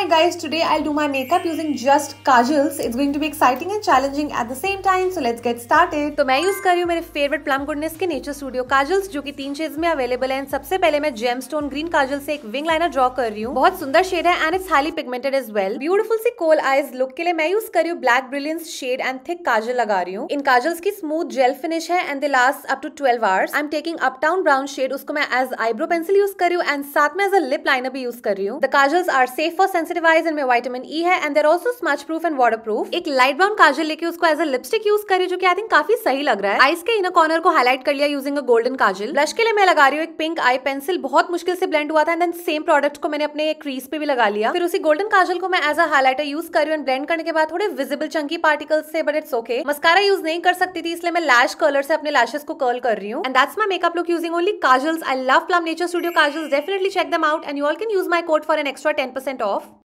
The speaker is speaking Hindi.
Hi guys, today I'll do my makeup using just kajals. It's going to be exciting and challenging at the same time, so let's get started. तो मैं यूज कर रही हूँ मेरे फेवरेट प्लम गुडनेस के नेचर स्टूडियो काजल्स जो कि तीन शेड्स में अवेलेबल हैं। सबसे पहले मैं जेम स्टोन ग्रीन काजल से एक विंग लाइनर ड्रॉ कर रही हूँ बहुत सुंदर शेड है and it's highly pigmented as well beautiful सी कोल आइज लुक के लिए मैं यूज कर रही हूँ black brilliance shade and thick kajal लगा रही हूँ इन काजल्स की स्मूथ जेल फिनिश है and they last up to twelve hours I am taking up town brown shade उसको मैं एज आईब्रो पेंसिल यूज कर रही हूँ एंड साथ में एज अ लिप लाइनर भी यूज कर रही हूँ the kajals are safe for sense sensitive eyes इनमें विटामिन ई है and they're also smudge proof and waterproof एक लाइट ब्राउन काजल लेके उसको एज अ लिपस्टिक यूज करे जो कि आई थिंक काफी सही लग रहा है आइस के इनर कॉर्नर को हाईलाइट कर लिया using a golden kajal blush के लिए मैं लगा रही हूँ एक पिंक आई पेंसिल बहुत मुश्किल से ब्लेंड हुआ था एंड सेम प्रोडक्ट को मैंने अपने क्रीज पे भी लगा लिया फिर उसी गोल्डन काजल को मैं एज अ हाईलाइटर यूज कर रही हूँ ब्लेंड करने के बाद थोड़े विजिबल चंकी पार्टिकल्स से but it's okay mascara use नहीं कर सकती थी इसलिए मैं लैश कलर से अपने लैशेस को कर्ल कर रही हूँ and that's my makeup look using only kajals I love Plum nature studio kajals definitely check them out and you all can use my code for an extra ten percent of